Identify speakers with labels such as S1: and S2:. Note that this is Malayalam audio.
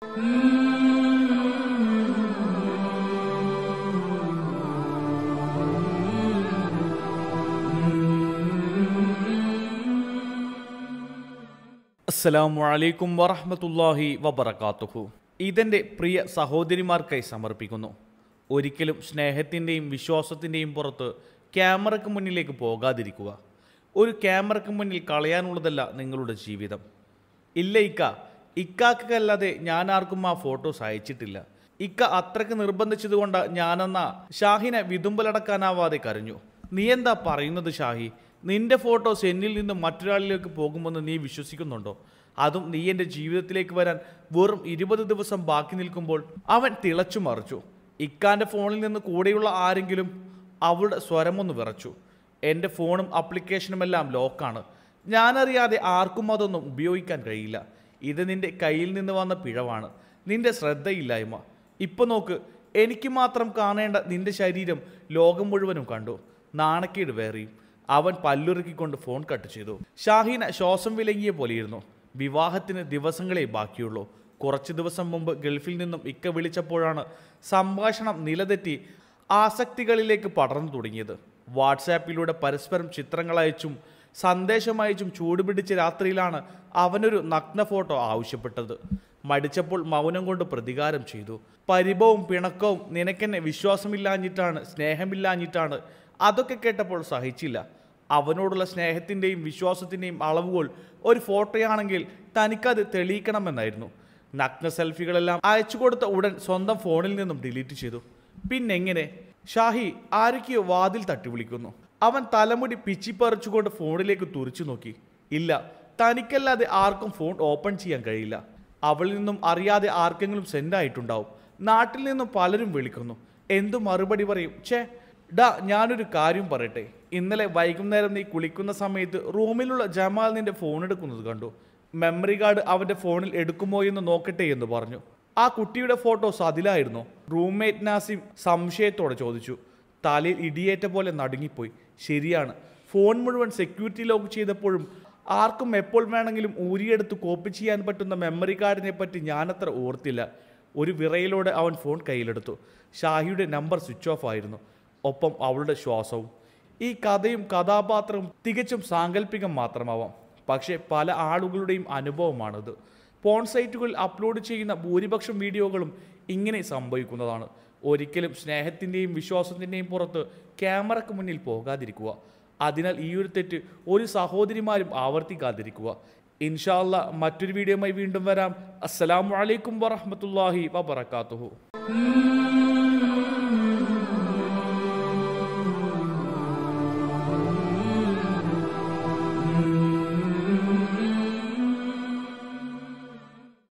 S1: അസ്സലാമു അലൈക്കും വറഹമത്തല്ലാഹി വബർക്കാത്തുഹു ഇതെൻ്റെ പ്രിയ സഹോദരിമാർക്കായി സമർപ്പിക്കുന്നു ഒരിക്കലും സ്നേഹത്തിൻ്റെയും വിശ്വാസത്തിൻ്റെയും പുറത്ത് ക്യാമറയ്ക്ക് മുന്നിലേക്ക് പോകാതിരിക്കുക ഒരു ക്യാമറയ്ക്ക് മുന്നിൽ കളയാനുള്ളതല്ല നിങ്ങളുടെ ജീവിതം ഇല്ലയിക്ക ഇക്കാക്കല്ലാതെ ഞാൻ ആർക്കും ആ ഫോട്ടോസ് അയച്ചിട്ടില്ല ഇക്ക അത്രയ്ക്ക് നിർബന്ധിച്ചതുകൊണ്ട് ഞാനെന്ന ഷാഹിനെ വിതുമ്പലടക്കാനാവാതെ കരഞ്ഞു നീ എന്താ പറയുന്നത് ഷാഹി നിന്റെ ഫോട്ടോസ് എന്നിൽ നിന്ന് മറ്റൊരാളിലേക്ക് പോകുമെന്ന് നീ വിശ്വസിക്കുന്നുണ്ടോ അതും നീ എൻ്റെ ജീവിതത്തിലേക്ക് വരാൻ വെറും ഇരുപത് ദിവസം ബാക്കി നിൽക്കുമ്പോൾ അവൻ തിളച്ചു മറിച്ചു ഇക്കാൻ്റെ ഫോണിൽ നിന്ന് കൂടെയുള്ള ആരെങ്കിലും അവളുടെ സ്വരമൊന്ന് വിറച്ചു എൻ്റെ ഫോണും അപ്ലിക്കേഷനുമെല്ലാം ലോക്കാണ് ഞാനറിയാതെ ആർക്കും അതൊന്നും ഉപയോഗിക്കാൻ കഴിയില്ല ഇത് നിന്റെ കയ്യിൽ നിന്ന് വന്ന പിഴവാണ് നിന്റെ ശ്രദ്ധയില്ലായ്മ ഇപ്പം നോക്ക് എനിക്ക് മാത്രം കാണേണ്ട നിന്റെ ശരീരം ലോകം മുഴുവനും കണ്ടു നാണക്കേട് വേറിയും അവൻ പല്ലുറുക്കിക്കൊണ്ട് ഫോൺ കട്ട് ചെയ്തു ഷാഹീന ശ്വാസം വിലങ്ങിയ പോലെയിരുന്നു വിവാഹത്തിന് ദിവസങ്ങളെ ബാക്കിയുള്ളൂ കുറച്ച് ദിവസം മുമ്പ് ഗൾഫിൽ നിന്നും ഇക്ക വിളിച്ചപ്പോഴാണ് സംഭാഷണം നിലതെറ്റി ആസക്തികളിലേക്ക് പടർന്നു തുടങ്ങിയത് വാട്സാപ്പിലൂടെ പരസ്പരം ചിത്രങ്ങളയച്ചും സന്ദേശം അയച്ചും ചൂടുപിടിച്ച രാത്രിയിലാണ് അവനൊരു നഗ്ന ഫോട്ടോ ആവശ്യപ്പെട്ടത് മടിച്ചപ്പോൾ മൗനം കൊണ്ട് പ്രതികാരം ചെയ്തു പരിഭവും പിണക്കവും നിനക്കെന്നെ വിശ്വാസമില്ലാഞ്ഞിട്ടാണ് സ്നേഹമില്ലാഞ്ഞിട്ടാണ് അതൊക്കെ കേട്ടപ്പോൾ സഹിച്ചില്ല അവനോടുള്ള സ്നേഹത്തിൻ്റെയും വിശ്വാസത്തിൻ്റെയും അളവുകൾ ഒരു ഫോട്ടോയാണെങ്കിൽ തനിക്കത് തെളിയിക്കണമെന്നായിരുന്നു നഗ്ന സെൽഫികളെല്ലാം അയച്ചു കൊടുത്ത ഉടൻ സ്വന്തം ഫോണിൽ നിന്നും ഡിലീറ്റ് ചെയ്തു പിന്നെങ്ങനെ ഷാഹി ആരൊക്കെയോ വാതിൽ തട്ടി വിളിക്കുന്നു അവൻ തലമുടി പിച്ചിപ്പറിച്ചുകൊണ്ട് ഫോണിലേക്ക് തുറിച്ചു നോക്കി ഇല്ല തനിക്കല്ലാതെ ആർക്കും ഫോൺ ഓപ്പൺ ചെയ്യാൻ കഴിയില്ല അവളിൽ നിന്നും അറിയാതെ ആർക്കെങ്കിലും സെൻഡ് ആയിട്ടുണ്ടാവും നാട്ടിൽ നിന്നും പലരും വിളിക്കുന്നു എന്തു മറുപടി പറയും ഛേ ഡാ ഞാനൊരു കാര്യം പറയട്ടെ ഇന്നലെ വൈകുന്നേരം നീ കുളിക്കുന്ന സമയത്ത് റൂമിലുള്ള ജമാൽ നിന്റെ ഫോൺ എടുക്കുന്നത് കണ്ടു മെമ്മറി കാർഡ് അവൻ്റെ ഫോണിൽ എടുക്കുമോ എന്ന് നോക്കട്ടെ എന്ന് പറഞ്ഞു ആ കുട്ടിയുടെ ഫോട്ടോസ് അതിലായിരുന്നു റൂംമേറ്റ് നാസിം സംശയത്തോടെ ചോദിച്ചു തലയിൽ ഇടിയേറ്റ പോലെ നടുങ്ങിപ്പോയി ശരിയാണ് ഫോൺ മുഴുവൻ സെക്യൂരിറ്റി ലോക്ക് ചെയ്തപ്പോഴും ആർക്കും എപ്പോൾ വേണമെങ്കിലും ഊരിയെടുത്ത് കോപ്പി ചെയ്യാൻ പറ്റുന്ന മെമ്മറി കാർഡിനെ പറ്റി ഞാനത്ര ഓർത്തില്ല ഒരു വിറയിലൂടെ അവൻ ഫോൺ കയ്യിലെടുത്തു ഷാഹിയുടെ നമ്പർ സ്വിച്ച് ഓഫ് ആയിരുന്നു ഒപ്പം അവളുടെ ശ്വാസവും ഈ കഥയും കഥാപാത്രവും തികച്ചും സാങ്കല്പികം മാത്രമാവാം പക്ഷേ പല ആളുകളുടെയും അനുഭവമാണിത് പോൺ സൈറ്റുകളിൽ അപ്ലോഡ് ചെയ്യുന്ന ഭൂരിപക്ഷം വീഡിയോകളും ഇങ്ങനെ സംഭവിക്കുന്നതാണ് ഒരിക്കലും സ്നേഹത്തിൻ്റെയും വിശ്വാസത്തിൻ്റെയും പുറത്ത് ക്യാമറയ്ക്ക് മുന്നിൽ പോകാതിരിക്കുക അതിനാൽ ഈ ഒരു തെറ്റ് ഒരു സഹോദരിമാരും ആവർത്തിക്കാതിരിക്കുക ഇൻഷാല്ല മറ്റൊരു വീഡിയോയുമായി വീണ്ടും വരാം അസ്സലാമലൈക്കും വറഹമത്തല്ലാഹി വബർക്കാത്തുഹു